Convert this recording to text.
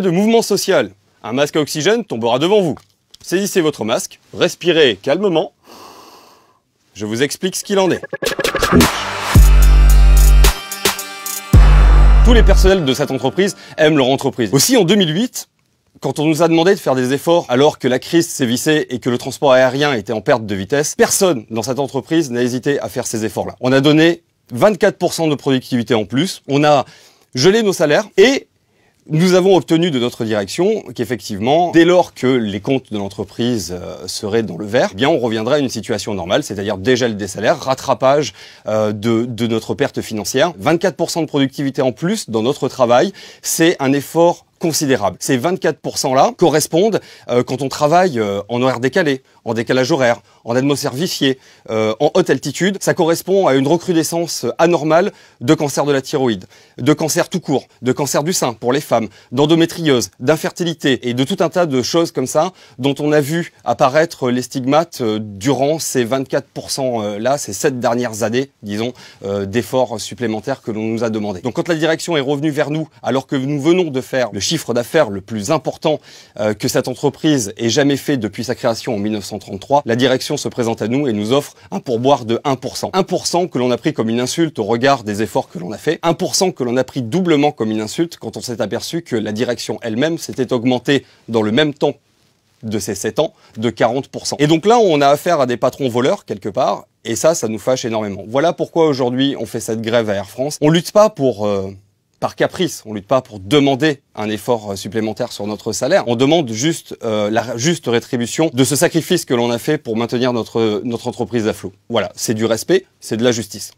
de mouvement social, un masque à oxygène tombera devant vous. Saisissez votre masque, respirez calmement. Je vous explique ce qu'il en est. Tous les personnels de cette entreprise aiment leur entreprise. Aussi, en 2008, quand on nous a demandé de faire des efforts alors que la crise sévissait et que le transport aérien était en perte de vitesse, personne dans cette entreprise n'a hésité à faire ces efforts-là. On a donné 24% de productivité en plus, on a gelé nos salaires et nous avons obtenu de notre direction qu'effectivement, dès lors que les comptes de l'entreprise euh, seraient dans le vert, eh bien on reviendrait à une situation normale, c'est-à-dire dégel des salaires, rattrapage euh, de, notre perte financière. 24% de productivité en plus dans notre travail, c'est un effort considérable. Ces 24% là correspondent euh, quand on travaille en horaire décalé, en décalage horaire, en atmosphère vifiée, euh, en haute altitude, ça correspond à une recrudescence anormale de cancer de la thyroïde, de cancer tout court, de cancer du sein pour les femmes, d'endométriose, d'infertilité et de tout un tas de choses comme ça dont on a vu apparaître les stigmates euh, durant ces 24% euh, là, ces 7 dernières années, disons, d'efforts supplémentaires que l'on nous a demandé. Donc quand la direction est revenue vers nous alors que nous venons de faire le chiffre d'affaires le plus important que cette entreprise ait jamais fait depuis sa création en 1900 la direction se présente à nous et nous offre un pourboire de 1%. 1% que l'on a pris comme une insulte au regard des efforts que l'on a fait, 1% que l'on a pris doublement comme une insulte quand on s'est aperçu que la direction elle-même s'était augmentée dans le même temps de ces 7 ans de 40%. Et donc là, on a affaire à des patrons voleurs quelque part, et ça, ça nous fâche énormément. Voilà pourquoi aujourd'hui on fait cette grève à Air France. On lutte pas pour... Euh, par caprice. On lutte pas pour demander un effort euh, supplémentaire sur notre salaire. On demande juste euh, la juste rétribution de ce sacrifice que l'on a fait pour maintenir notre notre entreprise à flot. Voilà, c'est du respect, c'est de la justice.